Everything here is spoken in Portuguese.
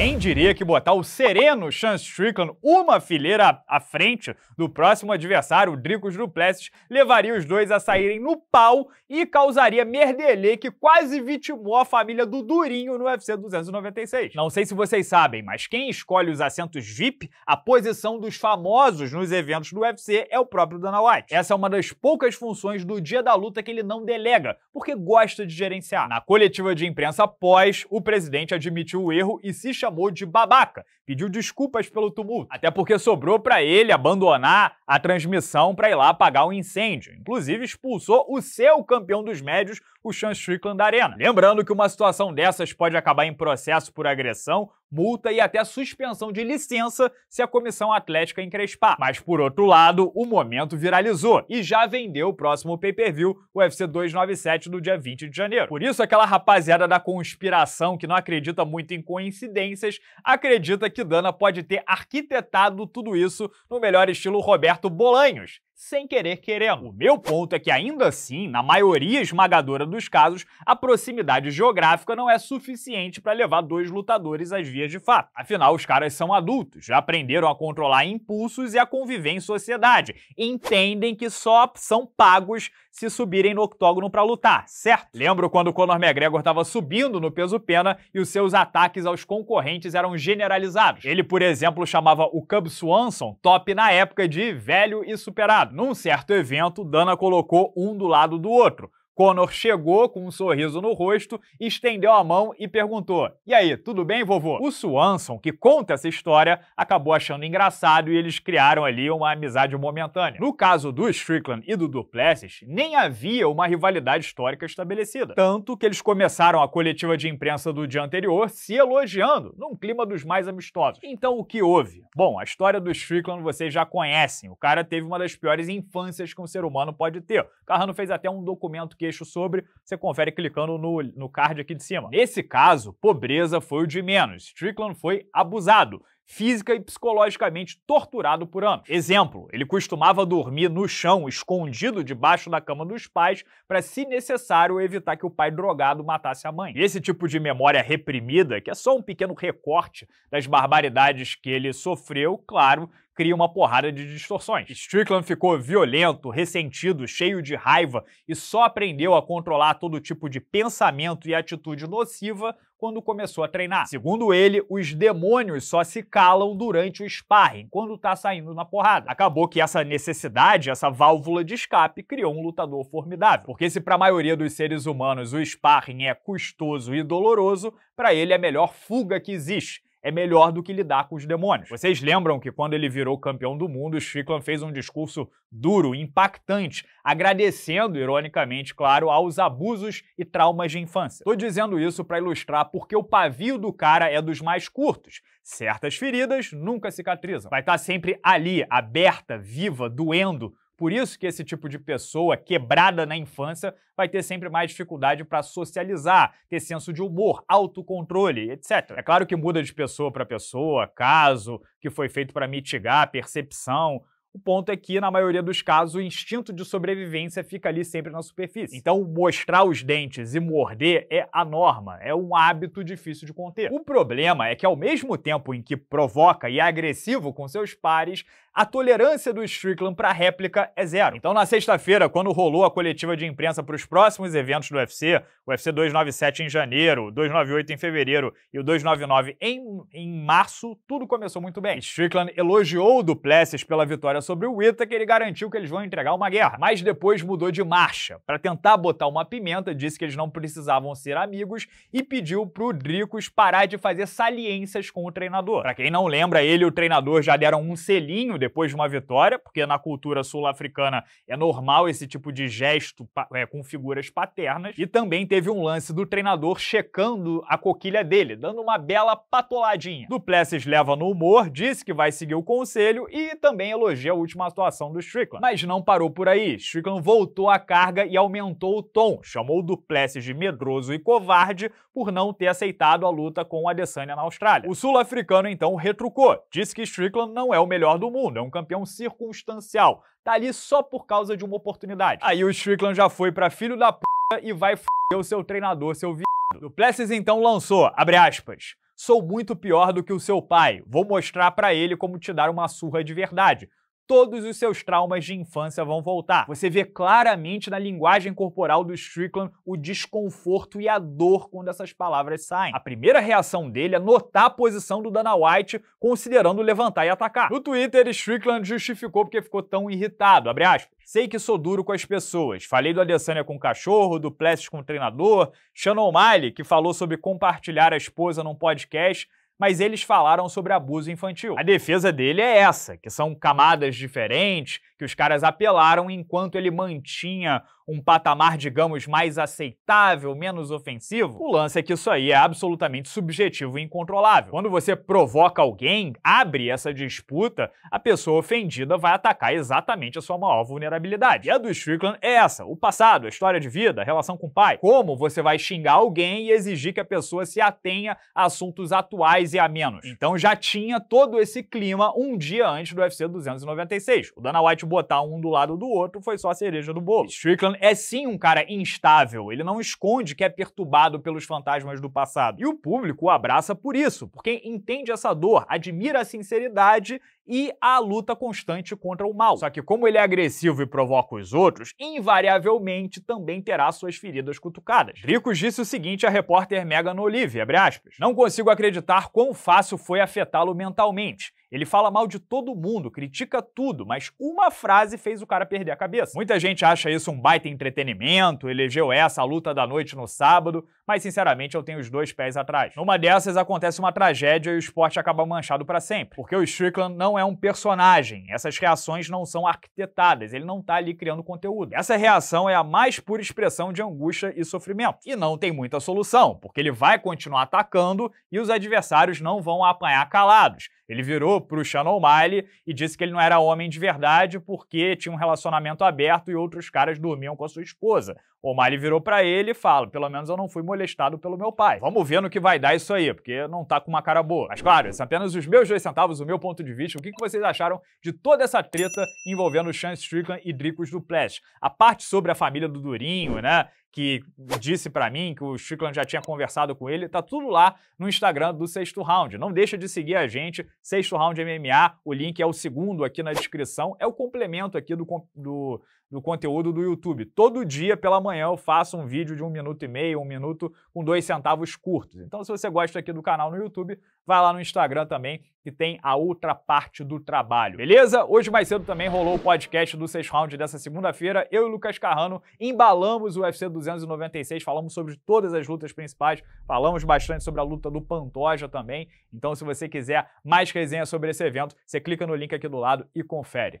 Quem diria que botar o sereno Chance Strickland uma fileira à frente do próximo adversário, o Dricos Duplessis, levaria os dois a saírem no pau e causaria merdelê que quase vitimou a família do Durinho no UFC 296. Não sei se vocês sabem, mas quem escolhe os assentos VIP, a posição dos famosos nos eventos do UFC é o próprio Dana White. Essa é uma das poucas funções do dia da luta que ele não delega, porque gosta de gerenciar. Na coletiva de imprensa pós, o presidente admitiu o erro e se chamou chamou de babaca, pediu desculpas pelo tumulto, até porque sobrou para ele abandonar a transmissão para ir lá apagar o um incêndio. Inclusive expulsou o seu campeão dos médios, o Sean Strickland da arena. Lembrando que uma situação dessas pode acabar em processo por agressão multa e até suspensão de licença se a comissão atlética encrespar. Mas por outro lado, o momento viralizou e já vendeu o próximo pay-per-view, o UFC 297 do dia 20 de janeiro. Por isso aquela rapaziada da conspiração que não acredita muito em coincidências, acredita que Dana pode ter arquitetado tudo isso no melhor estilo Roberto Bolanhos sem querer querendo. O meu ponto é que, ainda assim, na maioria esmagadora dos casos, a proximidade geográfica não é suficiente para levar dois lutadores às vias de fato. Afinal, os caras são adultos, já aprenderam a controlar impulsos e a conviver em sociedade. Entendem que só são pagos se subirem no octógono para lutar, certo? Lembro quando o Conor McGregor estava subindo no peso-pena e os seus ataques aos concorrentes eram generalizados. Ele, por exemplo, chamava o Cub Swanson, top na época, de velho e superado num certo evento, Dana colocou um do lado do outro. Connor chegou com um sorriso no rosto, estendeu a mão e perguntou: E aí, tudo bem, vovô? O Swanson, que conta essa história, acabou achando engraçado e eles criaram ali uma amizade momentânea. No caso do Strickland e do Duplessis, nem havia uma rivalidade histórica estabelecida. Tanto que eles começaram a coletiva de imprensa do dia anterior se elogiando, num clima dos mais amistosos. Então, o que houve? Bom, a história do Strickland vocês já conhecem. O cara teve uma das piores infâncias que um ser humano pode ter. O Carrano fez até um documento que texto sobre, você confere clicando no, no card aqui de cima. Nesse caso, pobreza foi o de menos. Strickland foi abusado física e psicologicamente torturado por anos. Exemplo, ele costumava dormir no chão, escondido debaixo da cama dos pais, para, se necessário, evitar que o pai drogado matasse a mãe. E esse tipo de memória reprimida, que é só um pequeno recorte das barbaridades que ele sofreu, claro, cria uma porrada de distorções. Strickland ficou violento, ressentido, cheio de raiva e só aprendeu a controlar todo tipo de pensamento e atitude nociva quando começou a treinar. Segundo ele, os demônios só se calam durante o sparring, quando tá saindo na porrada. Acabou que essa necessidade, essa válvula de escape, criou um lutador formidável. Porque se para a maioria dos seres humanos o sparring é custoso e doloroso, para ele é a melhor fuga que existe é melhor do que lidar com os demônios. Vocês lembram que quando ele virou campeão do mundo, Strickland fez um discurso duro, impactante, agradecendo, ironicamente, claro, aos abusos e traumas de infância. Tô dizendo isso para ilustrar porque o pavio do cara é dos mais curtos. Certas feridas nunca cicatrizam. Vai estar tá sempre ali, aberta, viva, doendo, por isso que esse tipo de pessoa quebrada na infância vai ter sempre mais dificuldade para socializar, ter senso de humor, autocontrole, etc. É claro que muda de pessoa para pessoa, caso que foi feito para mitigar, percepção, o ponto é que, na maioria dos casos, o instinto de sobrevivência fica ali sempre na superfície. Então, mostrar os dentes e morder é a norma, é um hábito difícil de conter. O problema é que, ao mesmo tempo em que provoca e é agressivo com seus pares, a tolerância do Strickland para réplica é zero. Então, na sexta-feira, quando rolou a coletiva de imprensa para os próximos eventos do UFC, o UFC 297 em janeiro, 298 em fevereiro e o 299 em, em março, tudo começou muito bem. Strickland elogiou o Duplessis pela vitória era é sobre o Ita que ele garantiu que eles vão entregar uma guerra. Mas depois mudou de marcha. Para tentar botar uma pimenta, disse que eles não precisavam ser amigos e pediu pro Dricos parar de fazer saliências com o treinador. Para quem não lembra, ele e o treinador já deram um selinho depois de uma vitória, porque na cultura sul-africana é normal esse tipo de gesto é, com figuras paternas. E também teve um lance do treinador checando a coquilha dele, dando uma bela patoladinha. Duplessis leva no humor, disse que vai seguir o conselho e também elogia a última atuação do Strickland. Mas não parou por aí. Strickland voltou à carga e aumentou o tom. Chamou o Duplessis de medroso e covarde por não ter aceitado a luta com o Adesanya na Austrália. O sul-africano então retrucou. Disse que Strickland não é o melhor do mundo, é um campeão circunstancial. Tá ali só por causa de uma oportunidade. Aí o Strickland já foi para filho da p e vai f o seu treinador, seu vi. Duplessis então lançou, abre aspas, sou muito pior do que o seu pai. Vou mostrar para ele como te dar uma surra de verdade todos os seus traumas de infância vão voltar. Você vê claramente na linguagem corporal do Strickland o desconforto e a dor quando essas palavras saem. A primeira reação dele é notar a posição do Dana White, considerando levantar e atacar. No Twitter, Strickland justificou porque ficou tão irritado. Abre aspas. Sei que sou duro com as pessoas. Falei do Adesanya com o cachorro, do Plessis com o treinador, Shannon O'Malley, que falou sobre compartilhar a esposa num podcast mas eles falaram sobre abuso infantil. A defesa dele é essa, que são camadas diferentes, que os caras apelaram enquanto ele mantinha um patamar, digamos, mais aceitável, menos ofensivo. O lance é que isso aí é absolutamente subjetivo e incontrolável. Quando você provoca alguém, abre essa disputa, a pessoa ofendida vai atacar exatamente a sua maior vulnerabilidade. E a do Strickland é essa: o passado, a história de vida, a relação com o pai. Como você vai xingar alguém e exigir que a pessoa se atenha a assuntos atuais e a menos. Então já tinha todo esse clima um dia antes do UFC 296. O Dana White botar um do lado do outro foi só a cereja do bolo. Strickland é sim um cara instável, ele não esconde que é perturbado pelos fantasmas do passado. E o público o abraça por isso, porque entende essa dor, admira a sinceridade e a luta constante contra o mal. Só que como ele é agressivo e provoca os outros, invariavelmente também terá suas feridas cutucadas. Ricos disse o seguinte à repórter Megan Olive, abre aspas, Não consigo acreditar quão fácil foi afetá-lo mentalmente. Ele fala mal de todo mundo, critica tudo, mas uma frase fez o cara perder a cabeça. Muita gente acha isso um baita entretenimento, elegeu essa a luta da noite no sábado, mas sinceramente eu tenho os dois pés atrás. Numa dessas acontece uma tragédia e o esporte acaba manchado para sempre, porque o Strickland não é é um personagem, essas reações não são arquitetadas, ele não está ali criando conteúdo. Essa reação é a mais pura expressão de angústia e sofrimento. E não tem muita solução, porque ele vai continuar atacando e os adversários não vão apanhar calados. Ele virou para o Sean O'Malley e disse que ele não era homem de verdade porque tinha um relacionamento aberto e outros caras dormiam com a sua esposa. O O'Malley virou para ele e fala: pelo menos eu não fui molestado pelo meu pai. Vamos ver no que vai dar isso aí, porque não tá com uma cara boa. Mas claro, esses são é apenas os meus dois centavos, o meu ponto de vista. O que, vocês acharam de toda essa treta envolvendo Sean Strickland e Dricos Duplessis? A parte sobre a família do Durinho, né? que disse para mim que o Strickland já tinha conversado com ele, tá tudo lá no Instagram do Sexto Round. Não deixa de seguir a gente, Sexto Round MMA, o link é o segundo aqui na descrição, é o complemento aqui do, do do conteúdo do YouTube. Todo dia pela manhã eu faço um vídeo de um minuto e meio, um minuto com dois centavos curtos. Então, se você gosta aqui do canal no YouTube, vai lá no Instagram também, que tem a outra parte do trabalho, beleza? Hoje mais cedo também rolou o podcast do 6 Round dessa segunda-feira. Eu e o Lucas Carrano embalamos o UFC 296, falamos sobre todas as lutas principais, falamos bastante sobre a luta do Pantoja também. Então, se você quiser mais resenha sobre esse evento, você clica no link aqui do lado e confere.